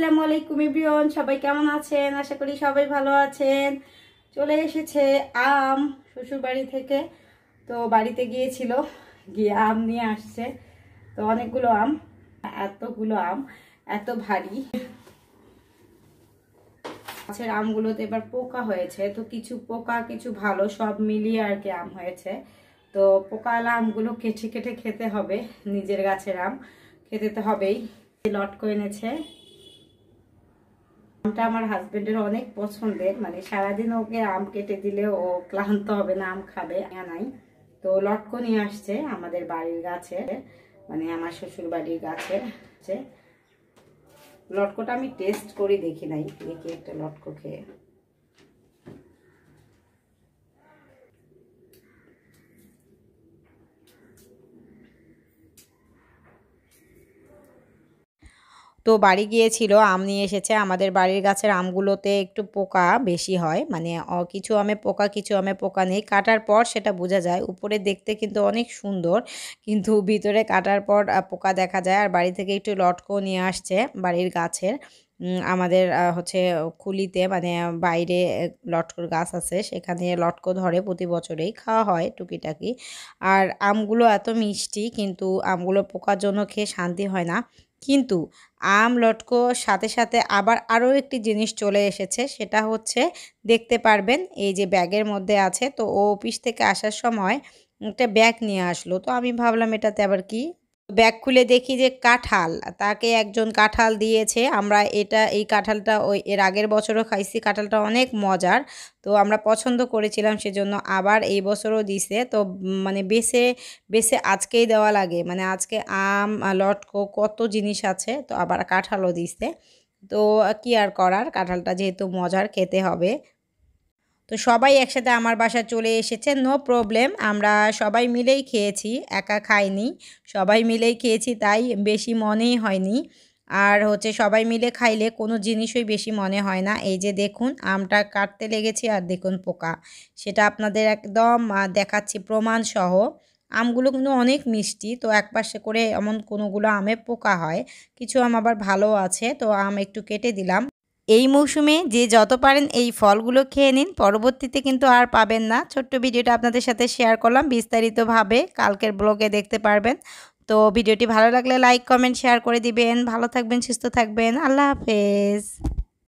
আসসালামু আলাইকুম ইব্রিয়ন সবাই কেমন আছেন আশা করি সবাই ভালো আছেন চলে এসেছে আম শ্বশুর বাড়ি থেকে তো বাড়িতে গিয়েছিল গিয়ে আম নিয়ে আসছে তো অনেকগুলো আম এতগুলো আম এত ভারী গাছের আমগুলোতে এবার পোকা হয়েছে তো কিছু পোকা কিছু ভালো সব মিলিয়ে আর কি আম হয়েছে তো পোকাওয়ালা আমগুলো কেটে কেটে খেতে হবে নিজের গাছের আম খেতে তো হবেই লট করে এনেছে আমটা আমার হাজবেন্ডের অনেক পছন্দের মানে সারাদিন ওকে আম কেটে দিলে ও ক্লান্ত হবে না আম খাবে নাই তো লটকো নিয়ে আসছে আমাদের বাড়ির গাছে মানে আমার শ্বশুর বাড়ির গাছে লটকোটা আমি টেস্ট করে দেখি নাই একে একটা লটকো খেয়ে তো বাড়ি গিয়েছিল আম নিয়ে এসেছে আমাদের বাড়ির গাছের আমগুলোতে একটু পোকা বেশি হয় মানে কিছু আমে পোকা কিছু আমে পোকা নেই কাটার পর সেটা বোঝা যায় উপরে দেখতে কিন্তু অনেক সুন্দর কিন্তু ভিতরে কাটার পর পোকা দেখা যায় আর বাড়ি থেকে একটু লটকো নিয়ে আসছে বাড়ির গাছের আমাদের হচ্ছে খুলিতে মানে বাইরে লটকোর গাছ আছে সেখানে লটকো ধরে প্রতি বছরেই খাওয়া হয় টুকিটাকি আর আমগুলো এত মিষ্টি কিন্তু আমগুলো পোকার জন্য খেয়ে শান্তি হয় না কিন্তু আম লটকো সাথে সাথে আবার আরও একটি জিনিস চলে এসেছে সেটা হচ্ছে দেখতে পারবেন এই যে ব্যাগের মধ্যে আছে তো ও অফিস থেকে আসার সময় একটা ব্যাগ নিয়ে আসলো তো আমি ভাবলাম এটাতে আবার কি ব্যাগ খুলে দেখি যে কাঁঠাল তাকে একজন কাঁঠাল দিয়েছে আমরা এটা এই কাঁঠালটা ওই এর আগের বছরও খাইছি কাঁঠালটা অনেক মজার তো আমরা পছন্দ করেছিলাম সেজন্য আবার এই বছরও দিছে তো মানে বেছে বেছে আজকেই দেওয়া লাগে মানে আজকে আম লটকো কত জিনিস আছে তো আবার কাঁঠালও দিছে তো কি আর করার কাঁঠালটা যেহেতু মজার খেতে হবে তো সবাই একসাথে আমার বাসা চলে এসেছে নো প্রবলেম আমরা সবাই মিলেই খেয়েছি একা খাইনি সবাই মিলেই খেয়েছি তাই বেশি মনেই হয়নি আর হচ্ছে সবাই মিলে খাইলে কোনো জিনিসই বেশি মনে হয় না এই যে দেখুন আমটা কাটতে লেগেছে আর দেখুন পোকা সেটা আপনাদের একদম দেখাচ্ছি প্রমাণ সহ আমগুলো কিন্তু অনেক মিষ্টি তো এক পাশে করে এমন কোনোগুলো আমে পোকা হয় কিছু আম আবার ভালো আছে তো আম একটু কেটে দিলাম এই মৌসুমে যে যত পারেন এই ফলগুলো খেয়ে নিন পরবর্তীতে কিন্তু আর পাবেন না ছোট্ট ভিডিওটা আপনাদের সাথে শেয়ার করলাম বিস্তারিতভাবে কালকের ব্লগে দেখতে পারবেন তো ভিডিওটি ভালো লাগলে লাইক কমেন্ট শেয়ার করে দিবেন ভালো থাকবেন সুস্থ থাকবেন আল্লাহ হাফেজ